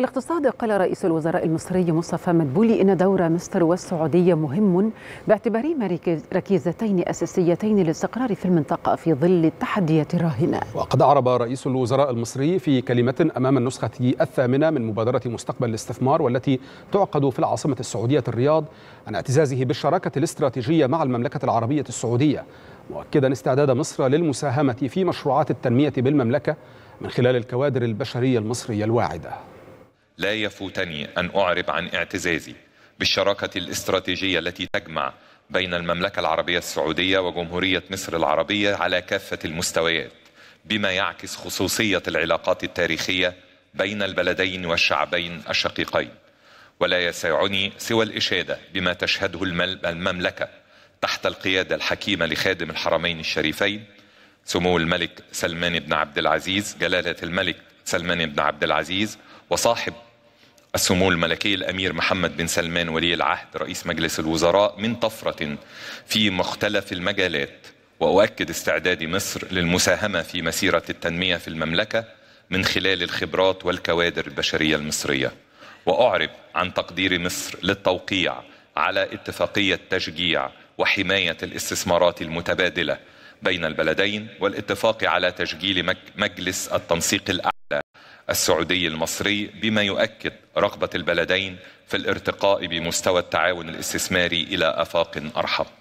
في الاقتصاد قال رئيس الوزراء المصري مصطفى مدبولي إن دور مصر والسعودية مهم باعتبارهما ركيزتين أساسيتين للاستقرار في المنطقة في ظل التحديات الراهنة وقد أعرب رئيس الوزراء المصري في كلمة أمام النسخة الثامنة من مبادرة مستقبل الاستثمار والتي تعقد في العاصمة السعودية الرياض عن اعتزازه بالشراكة الاستراتيجية مع المملكة العربية السعودية مؤكدا استعداد مصر للمساهمة في مشروعات التنمية بالمملكة من خلال الكوادر البشرية المصرية الواعدة لا يفوتني أن أعرب عن اعتزازي بالشراكة الاستراتيجية التي تجمع بين المملكة العربية السعودية وجمهورية مصر العربية على كافة المستويات بما يعكس خصوصية العلاقات التاريخية بين البلدين والشعبين الشقيقين ولا يسعني سوى الإشادة بما تشهده المملكة تحت القيادة الحكيمة لخادم الحرمين الشريفين سمو الملك سلمان بن عبد العزيز جلالة الملك سلمان بن عبد العزيز وصاحب السمو الملكي الامير محمد بن سلمان ولي العهد رئيس مجلس الوزراء من طفره في مختلف المجالات واؤكد استعداد مصر للمساهمه في مسيره التنميه في المملكه من خلال الخبرات والكوادر البشريه المصريه واعرب عن تقدير مصر للتوقيع على اتفاقيه تشجيع وحمايه الاستثمارات المتبادله بين البلدين والاتفاق على تشجيل مجلس التنسيق الاعلى السعودي المصري بما يؤكد رغبه البلدين في الارتقاء بمستوى التعاون الاستثماري الى افاق ارحب